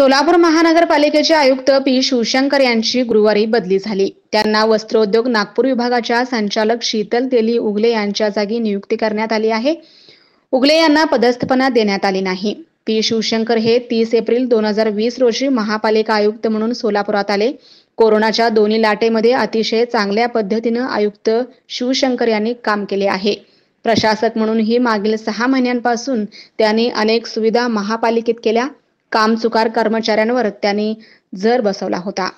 सोलापूर महानगरपालिकेचे आयुक्त पी शिवशंकर यांची गुरुवारी बदली झाली त्यांना वस्त्रोद्योग नागपूर विभागाच्या संचालक शीतल तेली उगले यांच्या जागी नियुक्ती करण्यात आली आहे उगले यांना पदस्थपना देण्यात आली नाही पी शिवशंकर हे तीस एप्रिल दोन हजार वीस रोजी महापालिका आयुक्त म्हणून सोलापुरात आले कोरोनाच्या दोन्ही लाटेमध्ये अतिशय चांगल्या पद्धतीनं आयुक्त शिवशंकर यांनी काम केले आहे प्रशासक म्हणूनही मागील सहा महिन्यांपासून त्यांनी अनेक सुविधा महापालिकेत केल्या कामचुकार कर्मचाऱ्यांवर त्यांनी जर बसवला होता